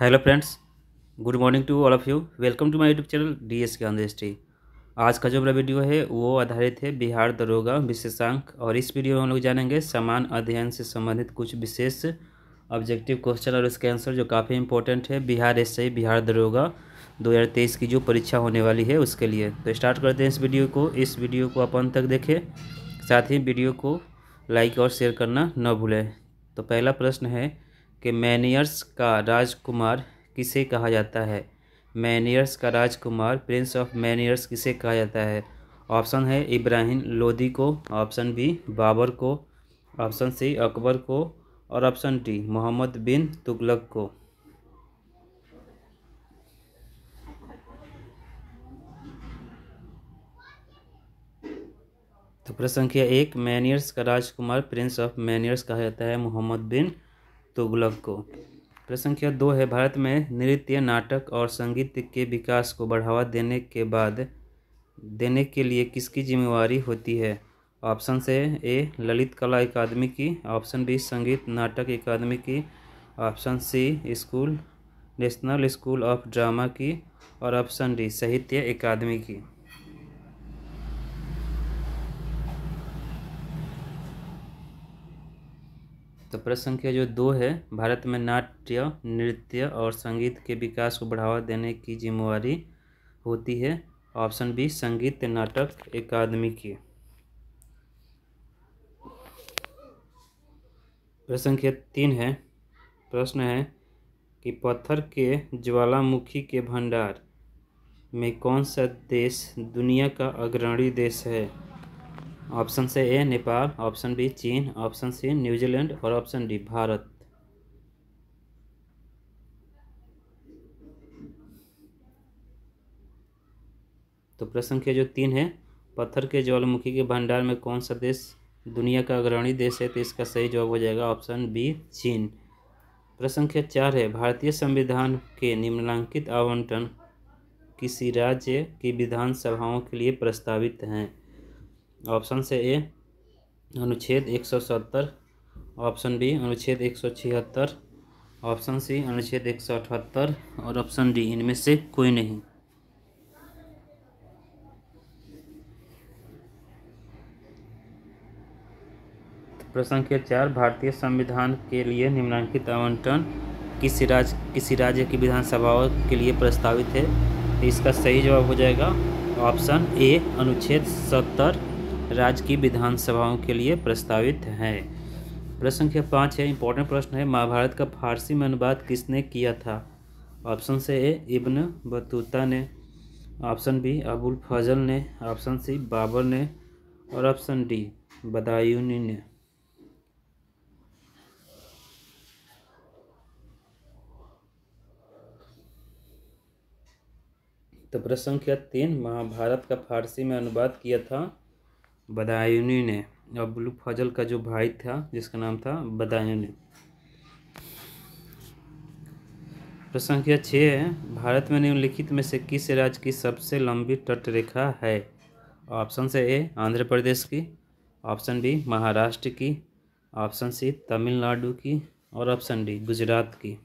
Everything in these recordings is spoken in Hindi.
hello friends good morning to all of you welcome to my YouTube channel D S Gyan history आज का जो मेरा वीडियो है वो आधारित है बिहार दरोगा विशेषांक और इस वीडियो में हम लोग जानेंगे समान अध्ययन से संबंधित कुछ विशेष ऑब्जेक्टिव क्वेश्चन और इसके आंसर जो काफ़ी इंपॉर्टेंट है बिहार एस बिहार दरोगा दो की जो परीक्षा होने वाली है उसके लिए तो स्टार्ट करते हैं इस वीडियो को इस वीडियो को अपन तक देखें साथ ही वीडियो को लाइक और शेयर करना न भूलें तो पहला प्रश्न है कि मैनियर्स का राजकुमार किसे कहा जाता है मैनियर्स का राजकुमार प्रिंस ऑफ मैनियर्स किसे कहा जाता है ऑप्शन है इब्राहिम लोदी को ऑप्शन बी बाबर को ऑप्शन सी अकबर को और ऑप्शन डी मोहम्मद बिन तुगलक को तो प्रश्न संख्या एक मैनियर्स का राजकुमार प्रिंस ऑफ मैनियर्स कहा जाता है मोहम्मद बिन तुगलक को प्रश्न संख्या दो है भारत में नृत्य नाटक और संगीत के विकास को बढ़ावा देने के बाद देने के लिए किसकी जिम्मेवारी होती है ऑप्शन से ए ललित कला अकादमी की ऑप्शन बी संगीत नाटक अकादमी की option C school National School of Drama की और ऑप्शन डी साहित्य अकादमी की तो प्रश्न संख्या जो दो है भारत में नाट्य नृत्य और संगीत के विकास को बढ़ावा देने की जिम्मेवारी होती है ऑप्शन बी संगीत नाटक अकादमी की प्रश्न संख्या तीन है प्रश्न है कि पत्थर के ज्वालामुखी के भंडार में कौन सा देश दुनिया का अग्रणी देश है ऑप्शन से A Nepal option B China option C New Zealand और ऑप्शन डी भारत तो प्रश्न के जो तीन है पत्थर के ज्वालामुखी के भंडार में कौन सा देश दुनिया का अग्रणी देश है तो इसका सही जवाब हो जाएगा ऑप्शन बी चीन प्रश्न के चार है भारतीय संविधान के निम्नलिखित आवंटन किसी राज्य की विधानसभाओं के लिए प्रस्तावित हैं ऑप्शन से ए अनुच्छेद एक सौ सत्तर ऑप्शन बी अनुच्छेद एक सौ छिहत्तर ऑप्शन सी अनुच्छेद एक सौ अठहत्तर और ऑप्शन डी इनमें से कोई नहीं प्रश्न के चार भारतीय संविधान के लिए निम्नांकित आवंटन किस राज्य किसी राज्य की विधानसभाओं के लिए प्रस्तावित है तो इसका सही जवाब हो जाएगा ऑप्शन ए अनुच्छेद सत्तर राज्य की विधानसभाओं के लिए प्रस्तावित है प्रश्न संख्या पाँच है इंपॉर्टेंट प्रश्न है महाभारत का फारसी में अनुवाद किसने किया था ऑप्शन से ए इब्न बतूता ने ऑप्शन बी अबुल फजल ने ऑप्शन सी बाबर ने और ऑप्शन डी बदायूनी ने तो प्रश्न संख्या तीन महाभारत का फारसी में अनुवाद किया था बदायूनी ने अबुल फजल का जो भाई था जिसका नाम था बदायूनी प्रश्न तो संख्या छः है भारत में निम्नलिखित में से किस राज्य की सबसे लंबी तट रेखा है ऑप्शन से ए आंध्र प्रदेश की ऑप्शन बी महाराष्ट्र की ऑप्शन सी तमिलनाडु की और ऑप्शन डी गुजरात की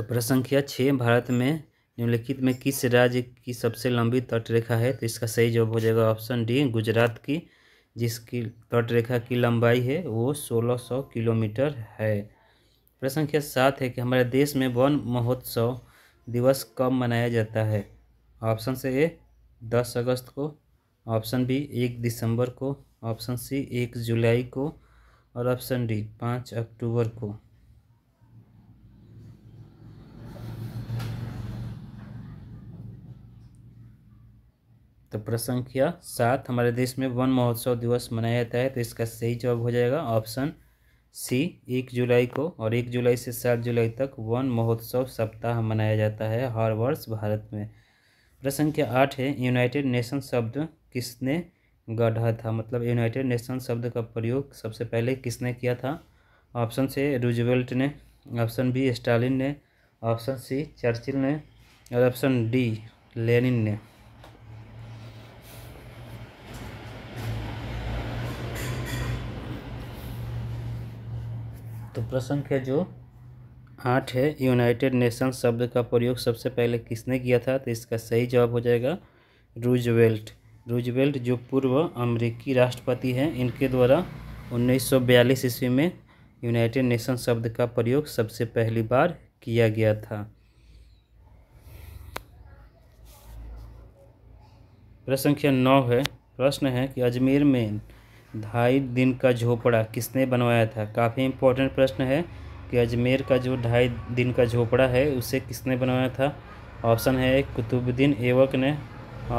तो प्रश्न संख्या छः भारत में निम्नलिखित में किस राज्य की सबसे लंबी तट रेखा है तो इसका सही जवाब हो जाएगा ऑप्शन डी गुजरात की जिसकी तट रेखा की लंबाई है वो 1600 किलोमीटर है प्रश्न संख्या सात है कि हमारे देश में वन महोत्सव दिवस कब मनाया जाता है ऑप्शन से ए दस अगस्त को ऑप्शन बी एक दिसंबर को ऑप्शन सी एक जुलाई को और ऑप्शन डी पाँच अक्टूबर को तो प्रश्न संख्या सात हमारे देश में वन महोत्सव दिवस मनाया जाता है तो इसका सही जवाब हो जाएगा ऑप्शन सी एक जुलाई को और एक जुलाई से सात जुलाई तक वन महोत्सव सप्ताह मनाया जाता है हर वर्ष भारत में प्रश्न संख्या आठ है यूनाइटेड नेशन शब्द किसने गढ़ा था मतलब यूनाइटेड नेशन शब्द का प्रयोग सबसे पहले किसने किया था ऑप्शन से रूजवेल्ट ने ऑप्शन बी स्टालिन ने ऑप्शन सी चर्चिल ने और ऑप्शन डी लेनिन ने तो प्रश्न है जो आठ है यूनाइटेड नेशन शब्द का प्रयोग सबसे पहले किसने किया था तो इसका सही जवाब हो जाएगा रूजवेल्ट रूजवेल्ट जो पूर्व अमेरिकी राष्ट्रपति हैं इनके द्वारा 1942 ईस्वी में यूनाइटेड नेशन शब्द का प्रयोग सबसे पहली बार किया गया था प्रश्न संख्या नौ है प्रश्न है कि अजमेर में ढाई दिन का झोपड़ा किसने बनवाया था काफ़ी इम्पोर्टेंट प्रश्न है कि अजमेर का जो ढाई दिन का झोपड़ा है उसे किसने बनवाया था ऑप्शन है कुतुबुद्दीन एवक ने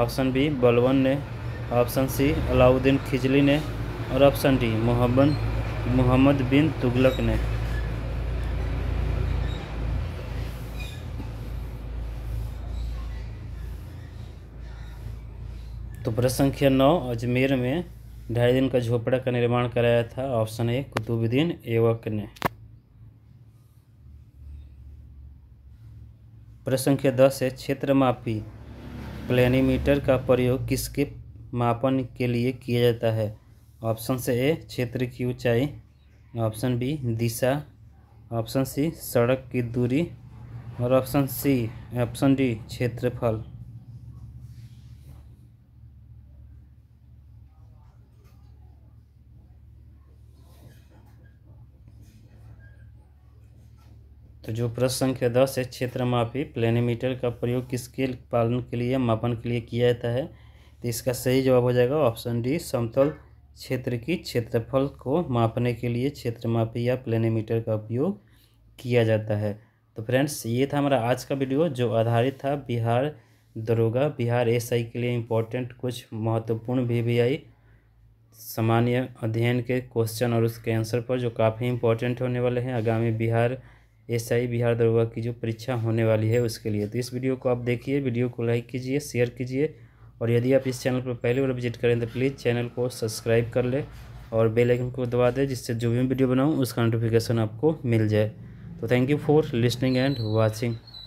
ऑप्शन बी बलवन ने ऑप्शन सी अलाउद्दीन खिजली ने और ऑप्शन डी मोहम्मद मोहम्मद बिन तुगलक ने तो प्रश्न संख्या नौ अजमेर में ढाई दिन का झोपड़ा का निर्माण कराया था ऑप्शन ए कुतुबुद्दीन एवक ने प्रश्न संख्या दस है क्षेत्र मापी प्लेनीमीटर का प्रयोग किसके मापन के लिए किया जाता है ऑप्शन से ए क्षेत्र की ऊंचाई ऑप्शन बी दिशा ऑप्शन सी सड़क की दूरी और ऑप्शन सी ऑप्शन डी क्षेत्रफल तो जो प्रश्न संख्या दस है क्षेत्र मापी प्लेनीमीटर का प्रयोग किसके पालन के लिए मापन के लिए किया जाता है तो इसका सही जवाब हो जाएगा ऑप्शन डी समतल क्षेत्र की क्षेत्रफल को मापने के लिए क्षेत्रमापी या प्लेनीमीटर का उपयोग किया जाता है तो फ्रेंड्स ये था हमारा आज का वीडियो जो आधारित था बिहार दरोगा बिहार एसआई के लिए इम्पोर्टेंट कुछ महत्वपूर्ण वी वी आई सामान्य अध्ययन के क्वेश्चन और उसके आंसर पर जो काफ़ी इम्पोर्टेंट होने वाले हैं आगामी बिहार एस आई बिहार दरोगा की जो परीक्षा होने वाली है उसके लिए तो इस वीडियो को आप देखिए वीडियो को लाइक कीजिए शेयर कीजिए और यदि आप इस चैनल पर पहली बार विजिट करें तो प्लीज़ चैनल को सब्सक्राइब कर लें और बेल आइकन को दबा दें जिससे जो भी वीडियो बनाऊँ उसका नोटिफिकेशन आपको मिल जाए तो thank you for listening and watching